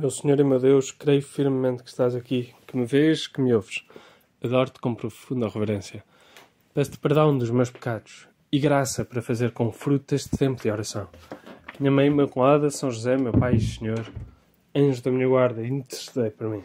Meu Senhor e meu Deus, creio firmemente que estás aqui, que me vês, que me ouves. Adoro-te com profunda reverência. Peço-te perdão dos meus pecados e graça para fazer com fruto este tempo de oração. Minha Mãe Imaculada, São José, meu Pai e Senhor, anjo da minha guarda, intercedei por mim.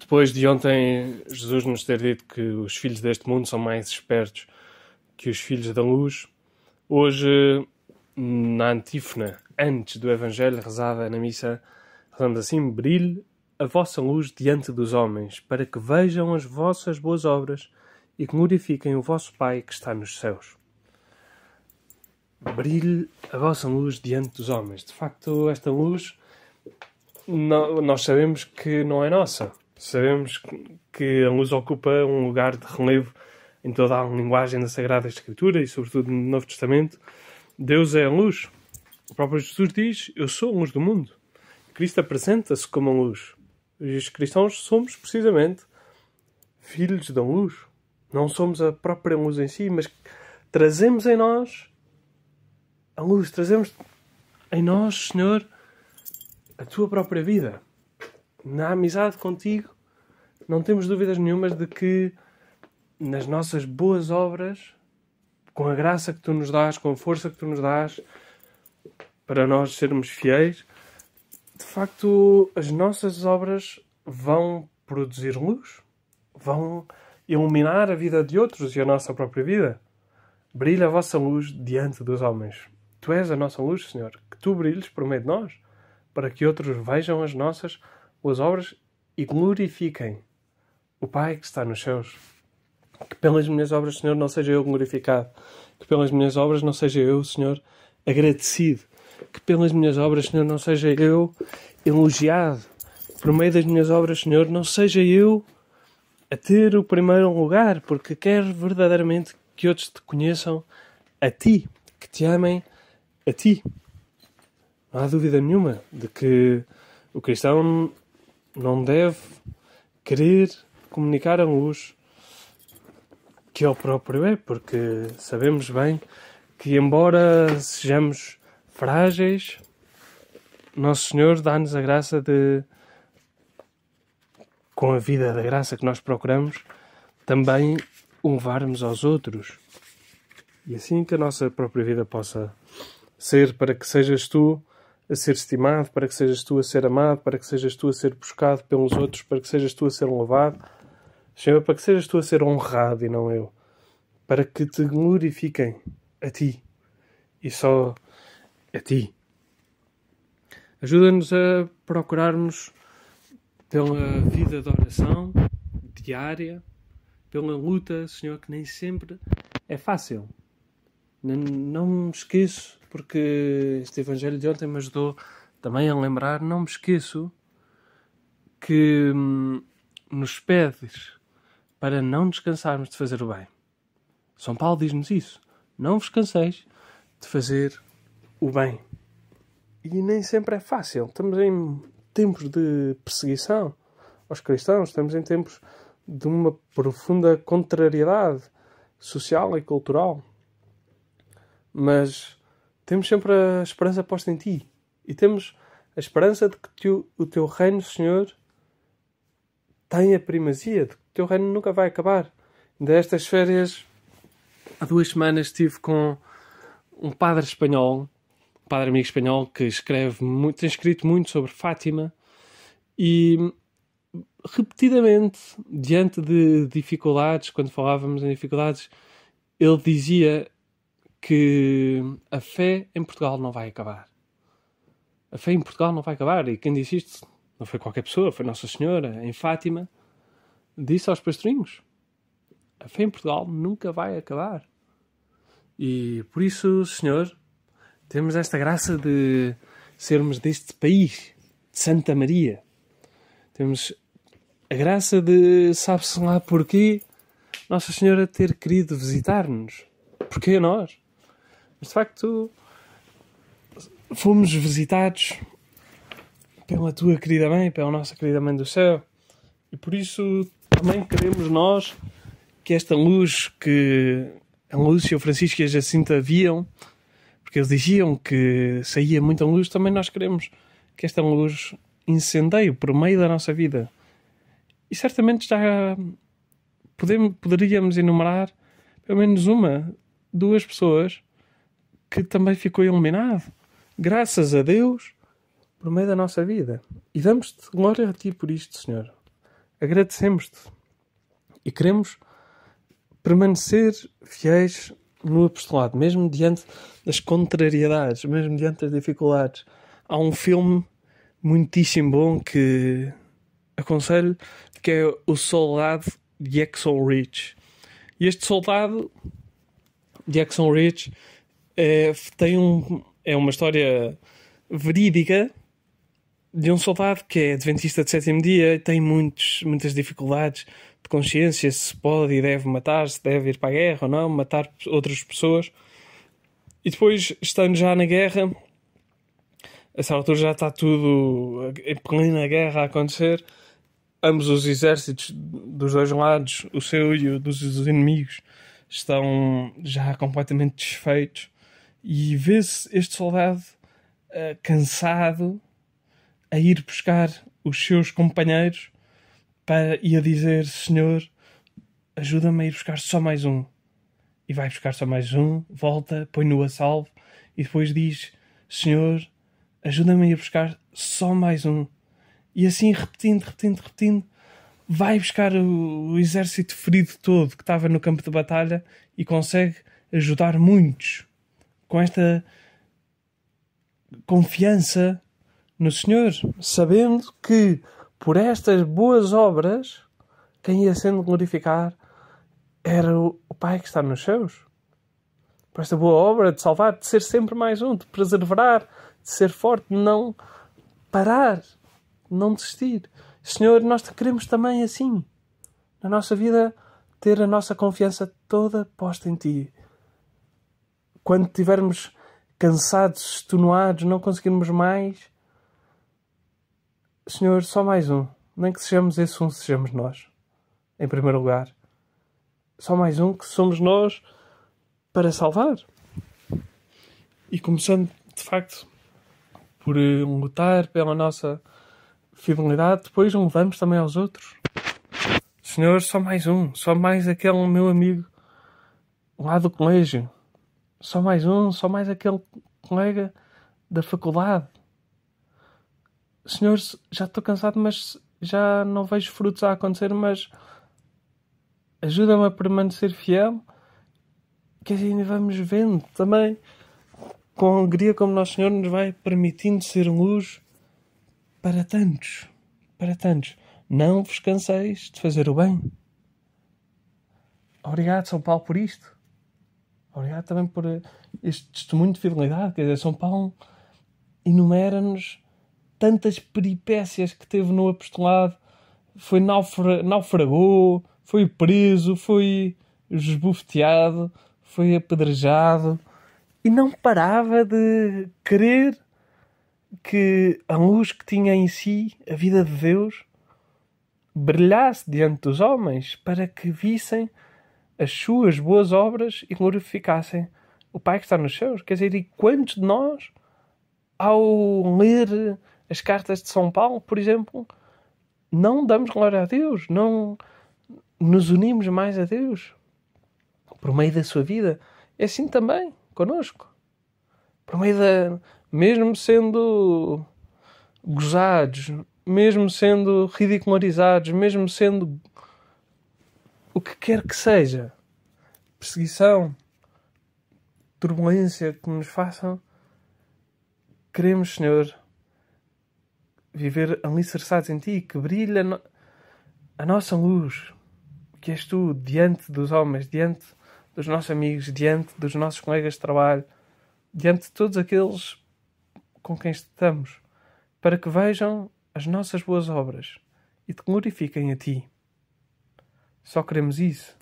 Depois de ontem Jesus nos ter dito que os filhos deste mundo são mais espertos que os filhos da luz, hoje, na antífona antes do Evangelho, rezava na missa, rezamos assim: brilhe a vossa luz diante dos homens, para que vejam as vossas boas obras e que glorifiquem o vosso Pai que está nos céus. Brilhe a vossa luz diante dos homens. De facto, esta luz nós sabemos que não é nossa. Sabemos que a luz ocupa um lugar de relevo em toda a linguagem da Sagrada Escritura e, sobretudo, no Novo Testamento. Deus é a luz. O próprio Jesus diz: Eu sou luz do mundo. Cristo apresenta-se como a luz. E os cristãos somos precisamente filhos da luz. Não somos a própria luz em si, mas trazemos em nós a luz, trazemos em nós, Senhor, a tua própria vida. Na amizade contigo, não temos dúvidas nenhumas de que nas nossas boas obras, com a graça que tu nos dás, com a força que tu nos dás, para nós sermos fiéis, de facto, as nossas obras vão produzir luz, vão iluminar a vida de outros e a nossa própria vida. Brilha a vossa luz diante dos homens. Tu és a nossa luz, Senhor, que tu brilhes por meio de nós, para que outros vejam as nossas as obras e glorifiquem o Pai que está nos céus. Que pelas minhas obras, Senhor, não seja eu glorificado, que pelas minhas obras não seja eu, Senhor, agradecido, que pelas minhas obras, Senhor, não seja eu elogiado. Por meio das minhas obras, Senhor, não seja eu a ter o primeiro lugar, porque quero verdadeiramente que outros te conheçam a ti, que te amem a ti. Não há dúvida nenhuma de que o cristão não deve querer comunicar a luz que ele próprio é, porque sabemos bem que, embora sejamos frágeis, Nosso Senhor dá-nos a graça de, com a vida da graça que nós procuramos, também levarmos aos outros. E assim que a nossa própria vida possa ser, para que sejas tu a ser estimado, para que sejas tu a ser amado, para que sejas tu a ser buscado pelos outros, para que sejas tu a ser louvado. Senhor, para que sejas tu a ser honrado e não eu, para que te glorifiquem a ti. E só a ti. Ajuda-nos a procurarmos pela vida de oração diária, pela luta, Senhor, que nem sempre é fácil. Não, me esqueço, porque este Evangelho de ontem me ajudou também a lembrar, não me esqueço que hum, nos pedes para não descansarmos de fazer o bem. São Paulo diz-nos isso. Não vos canseis de fazer o bem. E nem sempre é fácil. Estamos em tempos de perseguição aos cristãos, estamos em tempos de uma profunda contrariedade social e cultural. Mas temos sempre a esperança posta em ti e temos a esperança de que o teu reino, Senhor, tem a primazia, de que o teu reino nunca vai acabar. Ainda estas férias, há duas semanas estive com um padre espanhol padre amigo espanhol que escreve muito, tem escrito muito sobre Fátima e hum, repetidamente, diante de dificuldades, quando falávamos em dificuldades, ele dizia que a fé em Portugal não vai acabar. A fé em Portugal não vai acabar. E quem disse isto não foi qualquer pessoa, foi Nossa Senhora, em Fátima, disse aos pastorinhos: a fé em Portugal nunca vai acabar. E por isso, Senhor, temos esta graça de sermos deste país, de Santa Maria. Temos a graça de, sabe-se lá porquê, Nossa Senhora ter querido visitar-nos. Porquê nós? Mas de facto, fomos visitados pela tua querida mãe, pela nossa querida mãe do céu. E por isso também queremos nós que esta luz que a Lúcia, o Francisco e a Jacinta viam porque eles diziam que saía muita luz, também nós queremos que esta luz incendeie por meio da nossa vida. E certamente já podemos, poderíamos enumerar pelo menos uma, duas pessoas que também ficou iluminado, graças a Deus, por meio da nossa vida. E damos-te glória a Ti por isto, Senhor. Agradecemos-te e queremos permanecer fiéis no apostolado, mesmo diante das contrariedades, mesmo diante das dificuldades. Há um filme muitíssimo bom que aconselho, que é O Soldado de Exxon Rich. E este soldado de Exxon Rich é, tem um, é uma história verídica de um soldado que é adventista de sétimo dia e tem muitos, muitas dificuldades de consciência se pode e deve matar, se deve ir para a guerra ou não, matar outras pessoas. E depois, estando já na guerra, a essa altura já está tudo em plena guerra a acontecer. Ambos os exércitos dos dois lados, o seu e o dos inimigos, estão já completamente desfeitos. E vê-se este soldado uh, cansado, a ir buscar os seus companheiros para, e a dizer: Senhor, ajuda-me a ir buscar só mais um. E vai buscar só mais um, volta, põe-no a salvo e depois diz: Senhor, ajuda-me a ir buscar só mais um. E assim, repetindo, repetindo, repetindo, vai buscar o, o exército ferido todo que estava no campo de batalha e consegue ajudar muitos com esta confiança no Senhor, sabendo que por estas boas obras quem ia sendo glorificar era o Pai que está nos céus. Por esta boa obra de salvar, de ser sempre mais um, de preservar, de ser forte, de não parar, de não desistir. Senhor, nós te queremos também assim, na nossa vida, ter a nossa confiança toda posta em Ti. Quando estivermos cansados, extenuados, não conseguirmos mais, Senhor, só mais um. Nem que sejamos esse um, sejamos nós. Em primeiro lugar. Só mais um que somos nós para salvar. E começando, de facto, por eh, lutar pela nossa fidelidade, depois levamos também aos outros. Senhor, só mais um, só mais aquele meu amigo lá do colégio, só mais um, só mais aquele colega da faculdade, senhores, já estou cansado, mas já não vejo frutos a acontecer, mas ajuda-me a permanecer fiel. Que assim vamos vendo também, com alegria, como Nosso Senhor nos vai permitindo ser luz para tantos, para tantos. Não vos canseis de fazer o bem. Obrigado, São Paulo, por isto. Obrigado também por este testemunho de fidelidade. Quer dizer, São Paulo enumera-nos tantas peripécias que teve no apostolado, foi naufra, naufragou, foi preso, foi esbofeteado, foi apedrejado e não parava de querer que a luz que tinha em si, a vida de Deus, brilhasse diante dos homens para que vissem as suas boas obras e glorificassem o Pai que está nos céus. Quer dizer, e quantos de nós, ao ler as cartas de São Paulo, por exemplo, não damos glória a Deus, não nos unimos mais a Deus por meio da sua vida. É assim também conosco. Por meio da. Mesmo sendo gozados, mesmo sendo ridicularizados, mesmo sendo o que quer que seja, perseguição, turbulência que nos façam, queremos, Senhor, viver alicerçados em ti, que brilha no... a nossa luz, que és tu diante dos homens, diante dos nossos amigos, diante dos nossos colegas de trabalho, diante de todos aqueles com quem estamos, para que vejam as nossas boas obras e te glorifiquem a ti. Só queremos isso,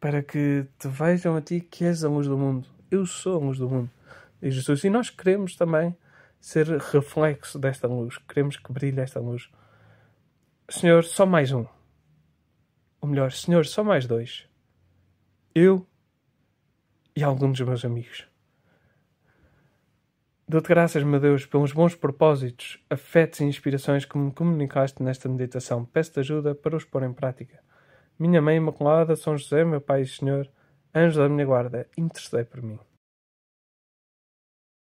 para que te vejam a ti que és a luz do mundo. Eu sou a luz do mundo, E Jesus. E nós queremos também ser reflexo desta luz. Queremos que brilhe esta luz. Senhor, só mais um. Ou melhor, Senhor, só mais dois. Eu e algum dos meus amigos. Dou-te graças, meu Deus, pelos bons propósitos, afetos e inspirações que me comunicaste nesta meditação. Peço-te ajuda para os pôr em prática. Minha Mãe Imaculada, São José, meu Pai e Senhor, anjo da minha guarda, intercedei por mim.